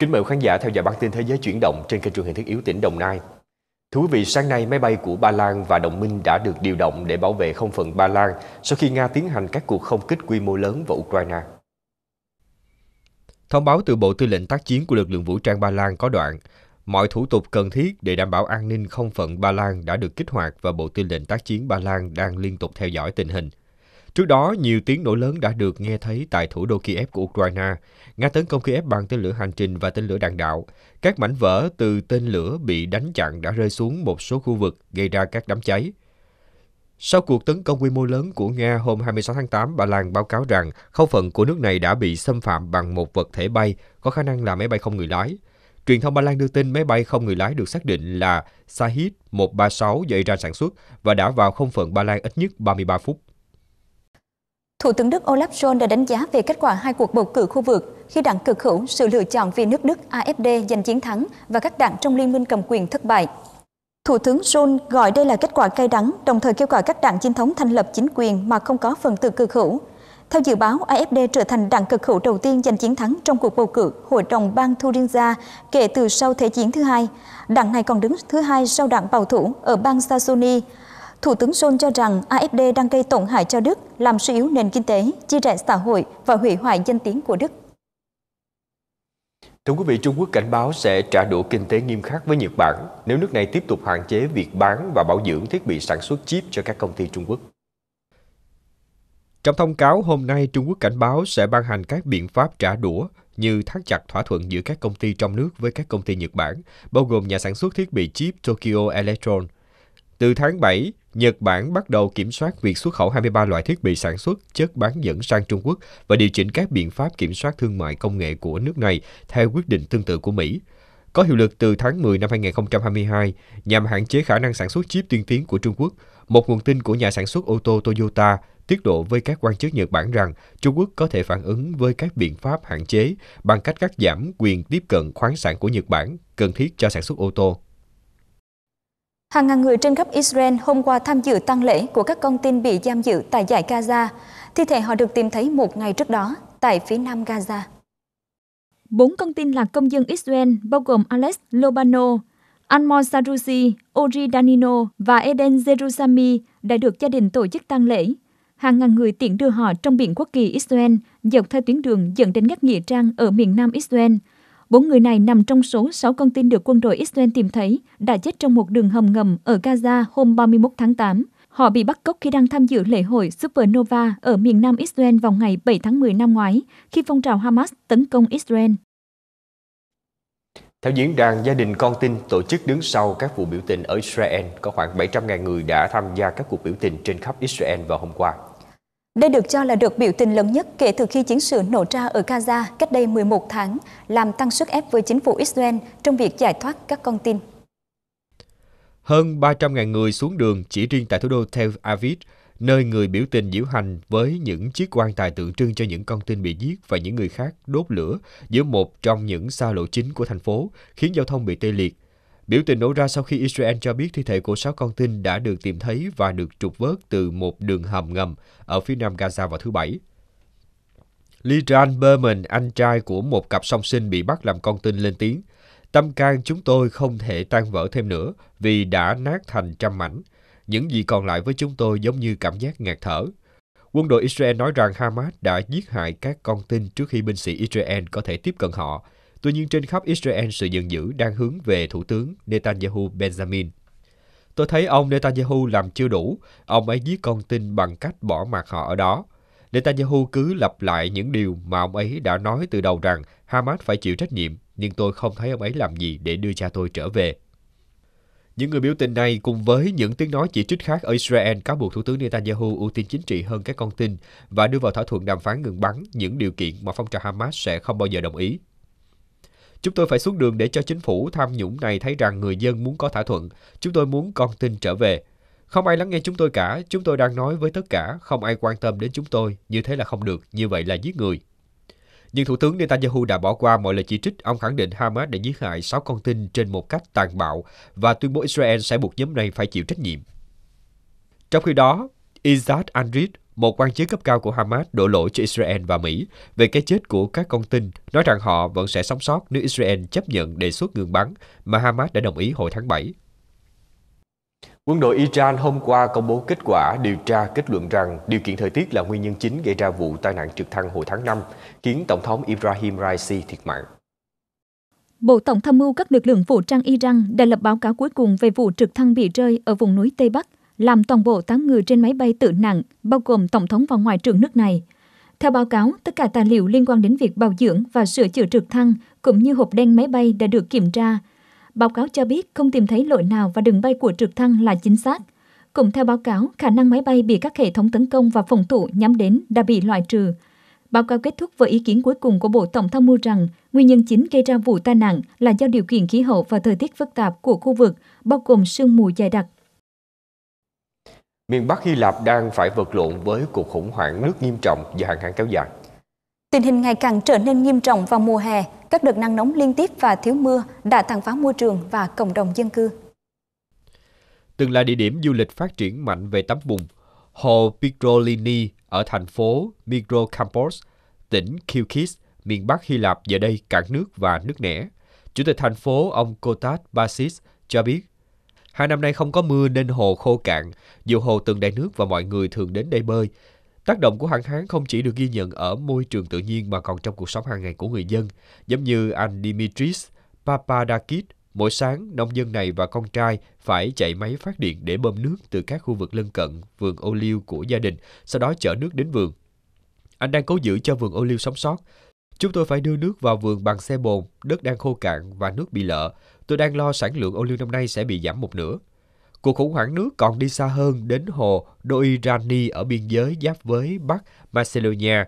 Kính mời khán giả theo dõi bản tin thế giới chuyển động trên kênh truyền hình thiết yếu tỉnh Đồng Nai. Thưa quý vị, sáng nay máy bay của Ba Lan và đồng minh đã được điều động để bảo vệ không phận Ba Lan sau khi Nga tiến hành các cuộc không kích quy mô lớn vào Ukraine. Thông báo từ Bộ Tư lệnh tác chiến của lực lượng vũ trang Ba Lan có đoạn, mọi thủ tục cần thiết để đảm bảo an ninh không phận Ba Lan đã được kích hoạt và Bộ Tư lệnh tác chiến Ba Lan đang liên tục theo dõi tình hình. Trước đó, nhiều tiếng nổ lớn đã được nghe thấy tại thủ đô Kiev của Ukraine. Nga tấn công Kiev bằng tên lửa hành trình và tên lửa đạn đạo. Các mảnh vỡ từ tên lửa bị đánh chặn đã rơi xuống một số khu vực, gây ra các đám cháy. Sau cuộc tấn công quy mô lớn của Nga hôm 26 tháng 8, Ba Lan báo cáo rằng khâu phận của nước này đã bị xâm phạm bằng một vật thể bay có khả năng là máy bay không người lái. Truyền thông Ba Lan đưa tin máy bay không người lái được xác định là Shahid 136 do Iran sản xuất và đã vào không phận Ba Lan ít nhất 33 phút. Thủ tướng Đức Olaf Scholz đã đánh giá về kết quả hai cuộc bầu cử khu vực khi đảng cực hữu sự lựa chọn vì nước Đức AFD giành chiến thắng và các đảng trong liên minh cầm quyền thất bại. Thủ tướng Scholz gọi đây là kết quả cay đắng, đồng thời kêu gọi các đảng chính thống thành lập chính quyền mà không có phần từ cực hữu. Theo dự báo, AFD trở thành đảng cực hữu đầu tiên giành chiến thắng trong cuộc bầu cử Hội đồng bang Thuringia kể từ sau Thế chiến thứ hai. Đảng này còn đứng thứ hai sau đảng bảo thủ ở bang Saxony. Thủ tướng Scholz cho rằng AfD đang gây tổn hại cho Đức, làm suy yếu nền kinh tế, chia rẽ xã hội và hủy hoại danh tiếng của Đức. Thưa quý vị, Trung Quốc cảnh báo sẽ trả đũa kinh tế nghiêm khắc với Nhật Bản nếu nước này tiếp tục hạn chế việc bán và bảo dưỡng thiết bị sản xuất chip cho các công ty Trung Quốc. Trong thông cáo hôm nay, Trung Quốc cảnh báo sẽ ban hành các biện pháp trả đũa như thắt chặt thỏa thuận giữa các công ty trong nước với các công ty Nhật Bản, bao gồm nhà sản xuất thiết bị chip Tokyo Electron. Từ tháng 7, Nhật Bản bắt đầu kiểm soát việc xuất khẩu 23 loại thiết bị sản xuất chất bán dẫn sang Trung Quốc và điều chỉnh các biện pháp kiểm soát thương mại công nghệ của nước này theo quyết định tương tự của Mỹ. Có hiệu lực từ tháng 10 năm 2022 nhằm hạn chế khả năng sản xuất chip tiên tiến của Trung Quốc, một nguồn tin của nhà sản xuất ô tô Toyota tiết lộ với các quan chức Nhật Bản rằng Trung Quốc có thể phản ứng với các biện pháp hạn chế bằng cách cắt giảm quyền tiếp cận khoáng sản của Nhật Bản cần thiết cho sản xuất ô tô Hàng ngàn người trên khắp Israel hôm qua tham dự tang lễ của các con tin bị giam giữ tại giải Gaza. Thi thể họ được tìm thấy một ngày trước đó tại phía nam Gaza. Bốn con tin là công dân Israel bao gồm Alex Lobano, Anmor Sarusi, Ori Danino và Eden Jerusami đã được gia đình tổ chức tang lễ. Hàng ngàn người tiện đưa họ trong biển quốc kỳ Israel dọc theo tuyến đường dẫn đến các nghĩa trang ở miền nam Israel – Bốn người này nằm trong số 6 con tin được quân đội Israel tìm thấy đã chết trong một đường hầm ngầm ở Gaza hôm 31 tháng 8. Họ bị bắt cóc khi đang tham dự lễ hội Supernova ở miền nam Israel vào ngày 7 tháng 10 năm ngoái, khi phong trào Hamas tấn công Israel. Theo diễn đàn gia đình con tin, tổ chức đứng sau các vụ biểu tình ở Israel, có khoảng 700.000 người đã tham gia các cuộc biểu tình trên khắp Israel vào hôm qua. Đây được cho là đợt biểu tình lớn nhất kể từ khi chiến sự nổ ra ở Gaza cách đây 11 tháng, làm tăng sức ép với chính phủ Israel trong việc giải thoát các con tin. Hơn 300.000 người xuống đường chỉ riêng tại thủ đô Tel Aviv, nơi người biểu tình diễu hành với những chiếc quan tài tượng trưng cho những con tin bị giết và những người khác đốt lửa giữa một trong những xa lộ chính của thành phố, khiến giao thông bị tê liệt, Biểu tình nổ ra sau khi Israel cho biết thi thể của 6 con tin đã được tìm thấy và được trục vớt từ một đường hầm ngầm ở phía nam Gaza vào thứ Bảy. Liran Berman, anh trai của một cặp song sinh bị bắt làm con tin lên tiếng. Tâm can chúng tôi không thể tan vỡ thêm nữa vì đã nát thành trăm mảnh. Những gì còn lại với chúng tôi giống như cảm giác ngạt thở. Quân đội Israel nói rằng Hamas đã giết hại các con tin trước khi binh sĩ Israel có thể tiếp cận họ, Tuy nhiên trên khắp Israel sự giận dữ đang hướng về Thủ tướng Netanyahu Benjamin. Tôi thấy ông Netanyahu làm chưa đủ, ông ấy giết con tin bằng cách bỏ mặt họ ở đó. Netanyahu cứ lặp lại những điều mà ông ấy đã nói từ đầu rằng Hamas phải chịu trách nhiệm, nhưng tôi không thấy ông ấy làm gì để đưa cha tôi trở về. Những người biểu tình này cùng với những tiếng nói chỉ trích khác ở Israel cáo buộc Thủ tướng Netanyahu ưu tiên chính trị hơn các con tin và đưa vào thỏa thuận đàm phán ngừng bắn những điều kiện mà phong trào Hamas sẽ không bao giờ đồng ý. Chúng tôi phải xuống đường để cho chính phủ tham nhũng này thấy rằng người dân muốn có thỏa thuận. Chúng tôi muốn con tin trở về. Không ai lắng nghe chúng tôi cả, chúng tôi đang nói với tất cả, không ai quan tâm đến chúng tôi, như thế là không được, như vậy là giết người. Nhưng Thủ tướng Netanyahu đã bỏ qua mọi lời chỉ trích, ông khẳng định Hamas đã giết hại 6 con tin trên một cách tàn bạo và tuyên bố Israel sẽ buộc nhóm này phải chịu trách nhiệm. Trong khi đó, Izzat Andrit, một quan chức cấp cao của Hamas đổ lỗi cho Israel và Mỹ về cái chết của các con tin, nói rằng họ vẫn sẽ sống sót nếu Israel chấp nhận đề xuất ngừng bắn mà Hamas đã đồng ý hồi tháng 7. Quân đội Iran hôm qua công bố kết quả điều tra kết luận rằng điều kiện thời tiết là nguyên nhân chính gây ra vụ tai nạn trực thăng hồi tháng 5, khiến Tổng thống Ibrahim Raisi thiệt mạng. Bộ Tổng tham mưu các lực lượng vũ trang Iran đã lập báo cáo cuối cùng về vụ trực thăng bị rơi ở vùng núi Tây Bắc – làm toàn bộ 8 người trên máy bay tử nạn, bao gồm Tổng thống và Ngoại trưởng nước này. Theo báo cáo, tất cả tài liệu liên quan đến việc bảo dưỡng và sửa chữa trực thăng cũng như hộp đen máy bay đã được kiểm tra. Báo cáo cho biết không tìm thấy lỗi nào và đường bay của trực thăng là chính xác. Cũng theo báo cáo, khả năng máy bay bị các hệ thống tấn công và phòng thủ nhắm đến đã bị loại trừ. Báo cáo kết thúc với ý kiến cuối cùng của Bộ Tổng tham mưu rằng nguyên nhân chính gây ra vụ tai nạn là do điều kiện khí hậu và thời tiết phức tạp của khu vực, bao gồm sương mù dày đặc miền Bắc Hy Lạp đang phải vật lộn với cuộc khủng hoảng nước nghiêm trọng và hạn hán kéo dài. Tình hình ngày càng trở nên nghiêm trọng vào mùa hè, các đợt nắng nóng liên tiếp và thiếu mưa đã tàn phá môi trường và cộng đồng dân cư. Từng là địa điểm du lịch phát triển mạnh về tắm bùn, hồ Picrolini ở thành phố Microcampus, tỉnh Kilkis, miền Bắc Hy Lạp giờ đây cạn nước và nước nẻ. Chủ tịch thành phố ông Kotat Basis cho biết Hai năm nay không có mưa nên hồ khô cạn, dù hồ từng đầy nước và mọi người thường đến đây bơi. Tác động của hạn hán không chỉ được ghi nhận ở môi trường tự nhiên mà còn trong cuộc sống hàng ngày của người dân, giống như anh Dimitris Papadakis Mỗi sáng, nông dân này và con trai phải chạy máy phát điện để bơm nước từ các khu vực lân cận vườn ô liu của gia đình, sau đó chở nước đến vườn. Anh đang cố giữ cho vườn ô liu sống sót, Chúng tôi phải đưa nước vào vườn bằng xe bồn, đất đang khô cạn và nước bị lỡ. Tôi đang lo sản lượng ô liu năm nay sẽ bị giảm một nửa. Cuộc khủng hoảng nước còn đi xa hơn đến hồ Doirani ở biên giới giáp với Bắc Macedonia.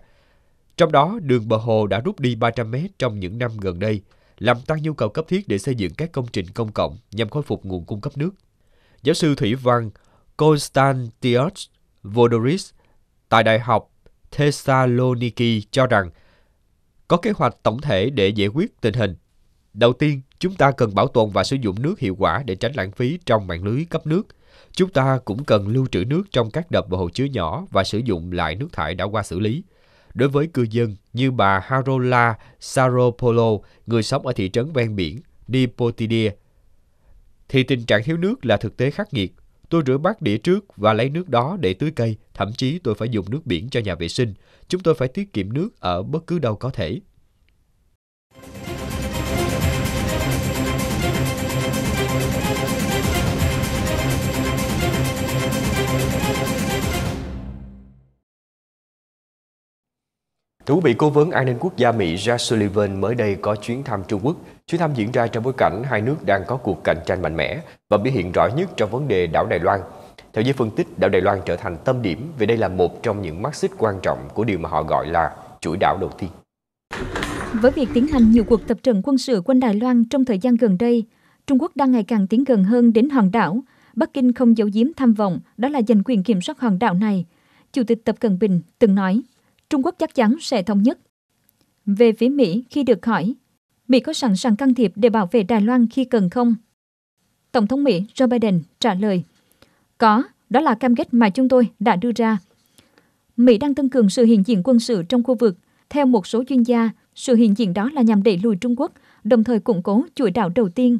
Trong đó, đường bờ hồ đã rút đi 300 mét trong những năm gần đây, làm tăng nhu cầu cấp thiết để xây dựng các công trình công cộng nhằm khôi phục nguồn cung cấp nước. Giáo sư thủy văn Konstantios Vodoris tại Đại học Thessaloniki cho rằng – có kế hoạch tổng thể để giải quyết tình hình. Đầu tiên, chúng ta cần bảo tồn và sử dụng nước hiệu quả để tránh lãng phí trong mạng lưới cấp nước. Chúng ta cũng cần lưu trữ nước trong các đập và hồ chứa nhỏ và sử dụng lại nước thải đã qua xử lý. Đối với cư dân như bà Harola Saropolo, người sống ở thị trấn ven biển Nipotidia, thì tình trạng thiếu nước là thực tế khắc nghiệt. Tôi rửa bát đĩa trước và lấy nước đó để tưới cây, thậm chí tôi phải dùng nước biển cho nhà vệ sinh. Chúng tôi phải tiết kiệm nước ở bất cứ đâu có thể. Thú vị cố vấn an ninh quốc gia Mỹ Jack Sullivan mới đây có chuyến thăm Trung Quốc. Chuyến thăm diễn ra trong bối cảnh hai nước đang có cuộc cạnh tranh mạnh mẽ và biểu hiện rõ nhất trong vấn đề đảo Đài Loan. Theo giới phân tích, đảo Đài Loan trở thành tâm điểm vì đây là một trong những mắt xích quan trọng của điều mà họ gọi là chuỗi đảo đầu tiên. Với việc tiến hành nhiều cuộc tập trận quân sự quanh Đài Loan trong thời gian gần đây, Trung Quốc đang ngày càng tiến gần hơn đến hòn đảo. Bắc Kinh không giấu giếm tham vọng đó là giành quyền kiểm soát hòn đảo này. Chủ tịch Tập Cận Bình từng nói. Trung Quốc chắc chắn sẽ thống nhất. Về phía Mỹ, khi được hỏi, Mỹ có sẵn sàng can thiệp để bảo vệ Đài Loan khi cần không? Tổng thống Mỹ Joe Biden trả lời, có, đó là cam kết mà chúng tôi đã đưa ra. Mỹ đang tăng cường sự hiện diện quân sự trong khu vực. Theo một số chuyên gia, sự hiện diện đó là nhằm đẩy lùi Trung Quốc, đồng thời củng cố chuỗi đảo đầu tiên.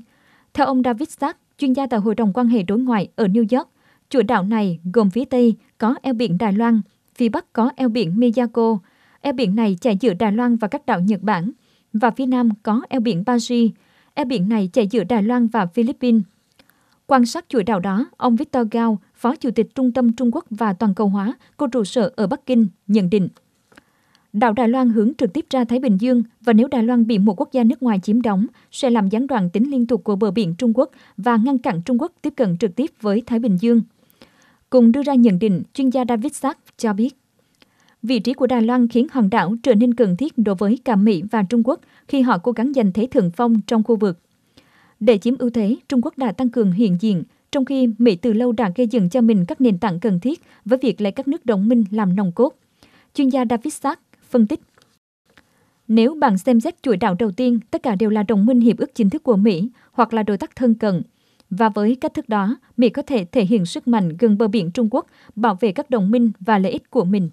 Theo ông David Stark, chuyên gia tại Hội đồng quan hệ đối ngoại ở New York, chuỗi đảo này gồm phía Tây có eo biển Đài Loan, phía Bắc có eo biển Miyako. Eo biển này chạy giữa Đài Loan và các đảo Nhật Bản. Và phía Nam có eo biển Paji. Eo biển này chạy giữa Đài Loan và Philippines. Quan sát chuỗi đảo đó, ông Victor Gao, Phó Chủ tịch Trung tâm Trung Quốc và Toàn cầu hóa có trụ sở ở Bắc Kinh, nhận định. Đảo Đài Loan hướng trực tiếp ra Thái Bình Dương và nếu Đài Loan bị một quốc gia nước ngoài chiếm đóng, sẽ làm gián đoạn tính liên tục của bờ biển Trung Quốc và ngăn cản Trung Quốc tiếp cận trực tiếp với Thái Bình Dương. Cùng đưa ra nhận định, chuyên gia David Sack cho biết, vị trí của Đài Loan khiến hòn đảo trở nên cần thiết đối với cả Mỹ và Trung Quốc khi họ cố gắng giành thế thượng phong trong khu vực. Để chiếm ưu thế, Trung Quốc đã tăng cường hiện diện, trong khi Mỹ từ lâu đã gây dựng cho mình các nền tảng cần thiết với việc lấy các nước đồng minh làm nòng cốt. Chuyên gia David Sack phân tích. Nếu bạn xem xét chuỗi đảo đầu tiên, tất cả đều là đồng minh hiệp ước chính thức của Mỹ hoặc là đối tác thân cận, và với cách thức đó, Mỹ có thể thể hiện sức mạnh gần bờ biển Trung Quốc, bảo vệ các đồng minh và lợi ích của mình.